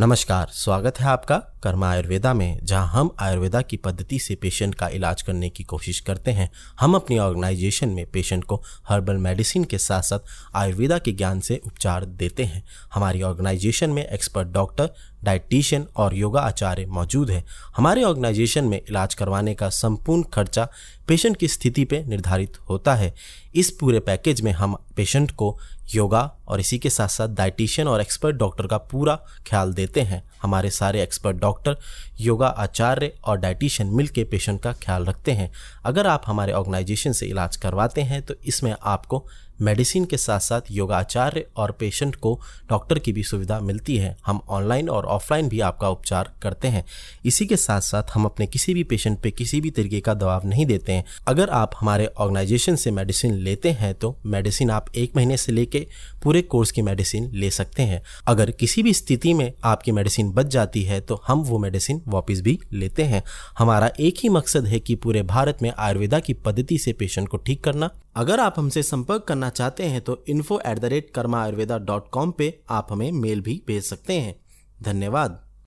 नमस्कार स्वागत है आपका कर्मा आयुर्वेदा में जहां हम आयुर्वेदा की पद्धति से पेशेंट का इलाज करने की कोशिश करते हैं हम अपनी ऑर्गेनाइजेशन में पेशेंट को हर्बल मेडिसिन के साथ साथ आयुर्वेदा के ज्ञान से उपचार देते हैं हमारी ऑर्गेनाइजेशन में एक्सपर्ट डॉक्टर डाइटिशियन और योगा आचार्य मौजूद हैं हमारे ऑर्गेनाइजेशन में इलाज करवाने का संपूर्ण खर्चा पेशेंट की स्थिति पर निर्धारित होता है इस पूरे पैकेज में हम पेशेंट को योगा और इसी के साथ साथ डाइटिशियन और एक्सपर्ट डॉक्टर का पूरा ख्याल देते हैं हमारे सारे एक्सपर्ट डॉक्टर योगा आचार्य और डाइटिशियन मिलकर पेशेंट का ख्याल रखते हैं अगर आप हमारे ऑर्गेनाइजेशन से इलाज करवाते हैं तो इसमें आपको मेडिसिन के साथ साथ योगा आचार्य और पेशेंट को डॉक्टर की भी सुविधा मिलती है हम ऑनलाइन और ऑफलाइन भी आपका उपचार करते हैं इसी के साथ साथ हम अपने किसी भी पेशेंट पे किसी भी तरीके का दबाव नहीं देते हैं अगर आप हमारे ऑर्गेनाइजेशन से मेडिसिन लेते हैं तो मेडिसिन आप एक महीने से लेके पूरे कोर्स की मेडिसिन ले सकते हैं अगर किसी भी स्थिति में आपकी मेडिसिन बच जाती है तो हम वो मेडिसिन वापस भी लेते हैं हमारा एक ही मकसद है कि पूरे भारत में आयुर्वेदा की पद्धति से पेशेंट को ठीक करना अगर आप हमसे संपर्क करना चाहते हैं तो info at the rate Karma Ayurveda dot com पर आप हमें मेल भी भेज सकते हैं धन्यवाद